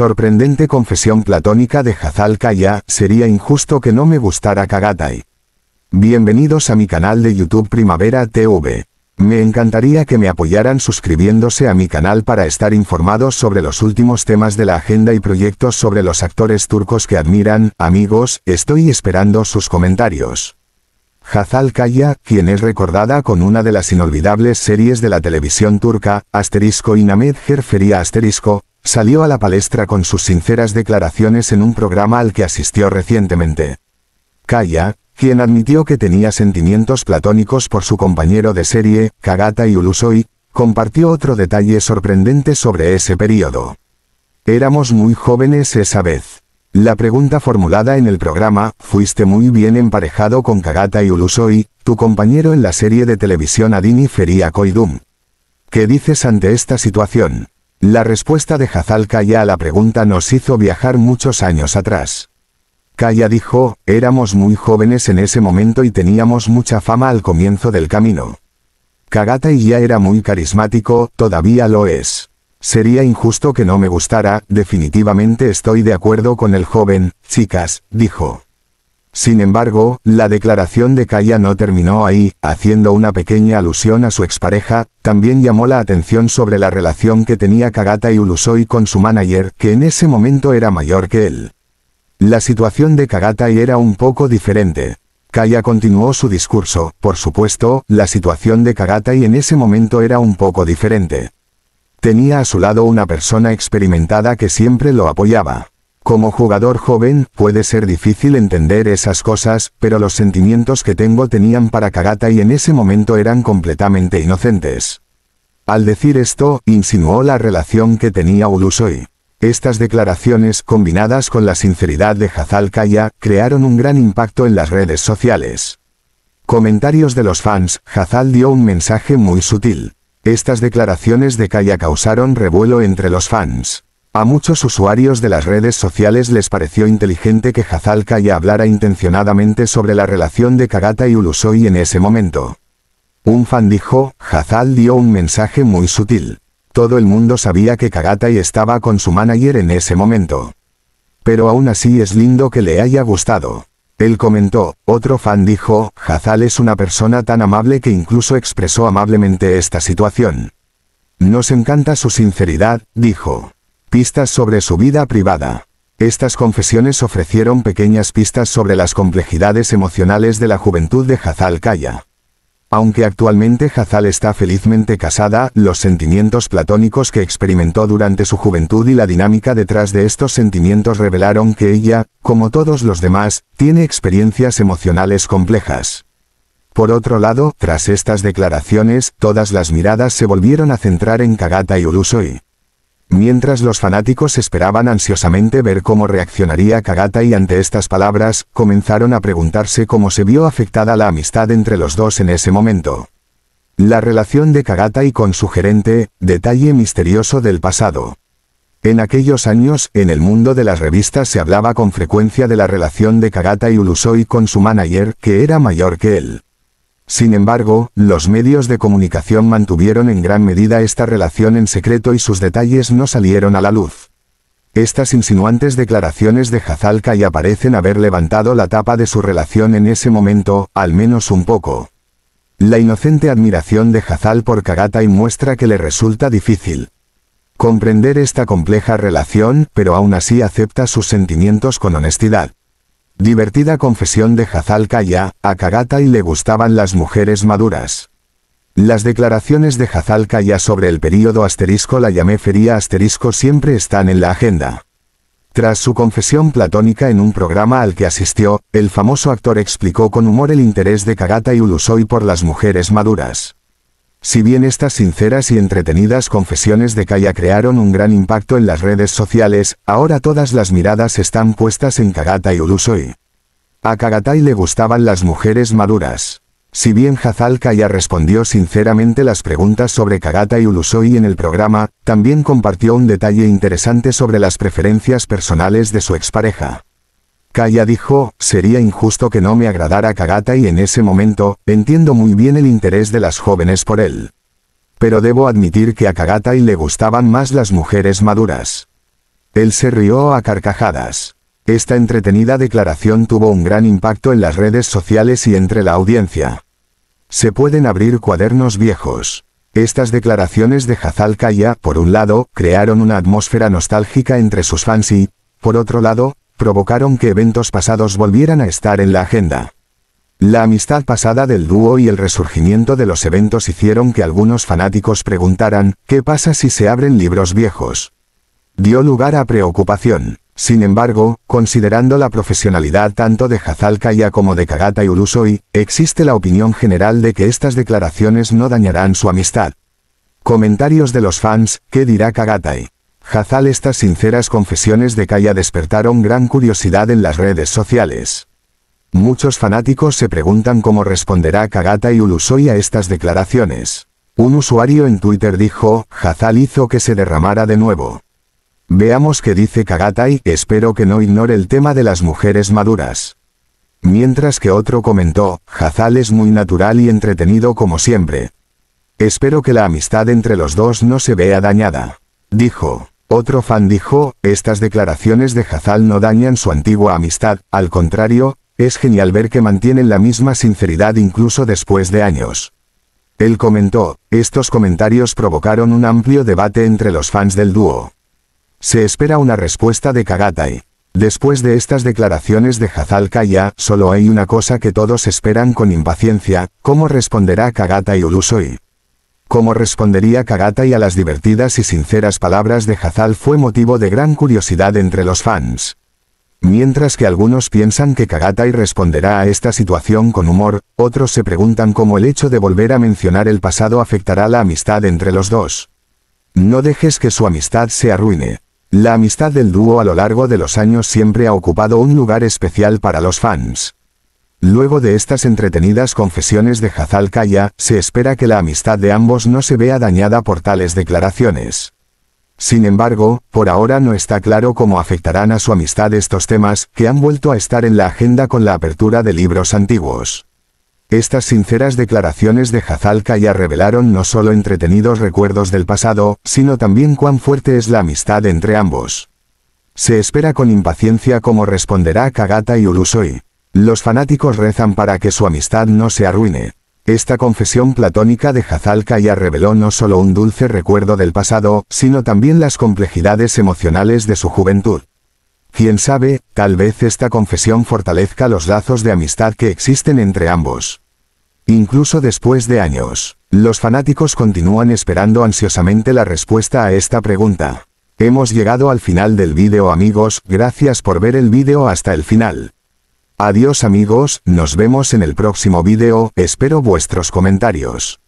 Sorprendente confesión platónica de Hazal Kaya, sería injusto que no me gustara Kagatai. Bienvenidos a mi canal de YouTube Primavera TV. Me encantaría que me apoyaran suscribiéndose a mi canal para estar informados sobre los últimos temas de la agenda y proyectos sobre los actores turcos que admiran, amigos, estoy esperando sus comentarios. Hazal Kaya, quien es recordada con una de las inolvidables series de la televisión turca, asterisco y asterisco, salió a la palestra con sus sinceras declaraciones en un programa al que asistió recientemente. Kaya, quien admitió que tenía sentimientos platónicos por su compañero de serie, Kagata Yulusoi, compartió otro detalle sorprendente sobre ese periodo. Éramos muy jóvenes esa vez. La pregunta formulada en el programa, fuiste muy bien emparejado con Kagata Yulusoi, tu compañero en la serie de televisión Adini Feria Koidum. ¿Qué dices ante esta situación? La respuesta de Hazal Kaya a la pregunta nos hizo viajar muchos años atrás. Kaya dijo, éramos muy jóvenes en ese momento y teníamos mucha fama al comienzo del camino. Kagata y ya era muy carismático, todavía lo es. Sería injusto que no me gustara, definitivamente estoy de acuerdo con el joven, chicas, dijo. Sin embargo, la declaración de Kaya no terminó ahí, haciendo una pequeña alusión a su expareja, también llamó la atención sobre la relación que tenía Kagata y Ulusoi con su manager, que en ese momento era mayor que él. La situación de Kagata era un poco diferente. Kaya continuó su discurso, por supuesto, la situación de y en ese momento era un poco diferente. Tenía a su lado una persona experimentada que siempre lo apoyaba. Como jugador joven, puede ser difícil entender esas cosas, pero los sentimientos que tengo tenían para Kagata y en ese momento eran completamente inocentes. Al decir esto, insinuó la relación que tenía Ulusoy. Estas declaraciones, combinadas con la sinceridad de Hazal Kaya, crearon un gran impacto en las redes sociales. Comentarios de los fans, Hazal dio un mensaje muy sutil. Estas declaraciones de Kaya causaron revuelo entre los fans. A muchos usuarios de las redes sociales les pareció inteligente que Hazal Kaya hablara intencionadamente sobre la relación de Kagata y Ulusoi en ese momento. Un fan dijo, Hazal dio un mensaje muy sutil. Todo el mundo sabía que Kagata estaba con su manager en ese momento. Pero aún así es lindo que le haya gustado. Él comentó, otro fan dijo, Hazal es una persona tan amable que incluso expresó amablemente esta situación. Nos encanta su sinceridad, dijo. Pistas sobre su vida privada. Estas confesiones ofrecieron pequeñas pistas sobre las complejidades emocionales de la juventud de Hazal Kaya. Aunque actualmente Hazal está felizmente casada, los sentimientos platónicos que experimentó durante su juventud y la dinámica detrás de estos sentimientos revelaron que ella, como todos los demás, tiene experiencias emocionales complejas. Por otro lado, tras estas declaraciones, todas las miradas se volvieron a centrar en Kagata y y Mientras los fanáticos esperaban ansiosamente ver cómo reaccionaría Kagata y ante estas palabras, comenzaron a preguntarse cómo se vio afectada la amistad entre los dos en ese momento. La relación de Kagata y con su gerente, detalle misterioso del pasado. En aquellos años, en el mundo de las revistas se hablaba con frecuencia de la relación de Kagata y Ulusoi con su manager, que era mayor que él. Sin embargo, los medios de comunicación mantuvieron en gran medida esta relación en secreto y sus detalles no salieron a la luz. Estas insinuantes declaraciones de Hazal Kaya aparecen haber levantado la tapa de su relación en ese momento, al menos un poco. La inocente admiración de Hazal por y muestra que le resulta difícil comprender esta compleja relación, pero aún así acepta sus sentimientos con honestidad. Divertida confesión de Hazal Kaya, a Kagata y le gustaban las mujeres maduras. Las declaraciones de Hazal Kaya sobre el período asterisco la llamé feria asterisco siempre están en la agenda. Tras su confesión platónica en un programa al que asistió, el famoso actor explicó con humor el interés de Kagata y Ulusoy por las mujeres maduras. Si bien estas sinceras y entretenidas confesiones de Kaya crearon un gran impacto en las redes sociales, ahora todas las miradas están puestas en Kagata y Ulusoi. A Kagatai le gustaban las mujeres maduras. Si bien Hazal Kaya respondió sinceramente las preguntas sobre Kagata y Ulusoi en el programa, también compartió un detalle interesante sobre las preferencias personales de su expareja. Kaya dijo, sería injusto que no me agradara Kagata y en ese momento, entiendo muy bien el interés de las jóvenes por él. Pero debo admitir que a Kagata y le gustaban más las mujeres maduras. Él se rió a carcajadas. Esta entretenida declaración tuvo un gran impacto en las redes sociales y entre la audiencia. Se pueden abrir cuadernos viejos. Estas declaraciones de Hazal Kaya, por un lado, crearon una atmósfera nostálgica entre sus fans y, por otro lado, provocaron que eventos pasados volvieran a estar en la agenda. La amistad pasada del dúo y el resurgimiento de los eventos hicieron que algunos fanáticos preguntaran, ¿qué pasa si se abren libros viejos? Dio lugar a preocupación. Sin embargo, considerando la profesionalidad tanto de Hazalkaya como de Kagata y Urusoi, existe la opinión general de que estas declaraciones no dañarán su amistad. Comentarios de los fans, ¿qué dirá Kagatai? Hazal estas sinceras confesiones de Kaya despertaron gran curiosidad en las redes sociales. Muchos fanáticos se preguntan cómo responderá Kagata y Ulusoy a estas declaraciones. Un usuario en Twitter dijo, Hazal hizo que se derramara de nuevo. Veamos qué dice y espero que no ignore el tema de las mujeres maduras. Mientras que otro comentó, Hazal es muy natural y entretenido como siempre. Espero que la amistad entre los dos no se vea dañada. Dijo. Otro fan dijo, estas declaraciones de Hazal no dañan su antigua amistad, al contrario, es genial ver que mantienen la misma sinceridad incluso después de años. Él comentó, estos comentarios provocaron un amplio debate entre los fans del dúo. Se espera una respuesta de Kagatai. Después de estas declaraciones de Hazal Kaya, solo hay una cosa que todos esperan con impaciencia, ¿cómo responderá Kagatai Ulusoy. Cómo respondería y a las divertidas y sinceras palabras de Hazal fue motivo de gran curiosidad entre los fans. Mientras que algunos piensan que Kagatai responderá a esta situación con humor, otros se preguntan cómo el hecho de volver a mencionar el pasado afectará la amistad entre los dos. No dejes que su amistad se arruine. La amistad del dúo a lo largo de los años siempre ha ocupado un lugar especial para los fans. Luego de estas entretenidas confesiones de Hazal Kaya, se espera que la amistad de ambos no se vea dañada por tales declaraciones. Sin embargo, por ahora no está claro cómo afectarán a su amistad estos temas, que han vuelto a estar en la agenda con la apertura de libros antiguos. Estas sinceras declaraciones de Hazal Kaya revelaron no solo entretenidos recuerdos del pasado, sino también cuán fuerte es la amistad entre ambos. Se espera con impaciencia cómo responderá Kagata y Urusoi. Los fanáticos rezan para que su amistad no se arruine. Esta confesión platónica de ya reveló no solo un dulce recuerdo del pasado, sino también las complejidades emocionales de su juventud. Quién sabe, tal vez esta confesión fortalezca los lazos de amistad que existen entre ambos. Incluso después de años, los fanáticos continúan esperando ansiosamente la respuesta a esta pregunta. Hemos llegado al final del vídeo amigos, gracias por ver el vídeo hasta el final. Adiós amigos, nos vemos en el próximo video, espero vuestros comentarios.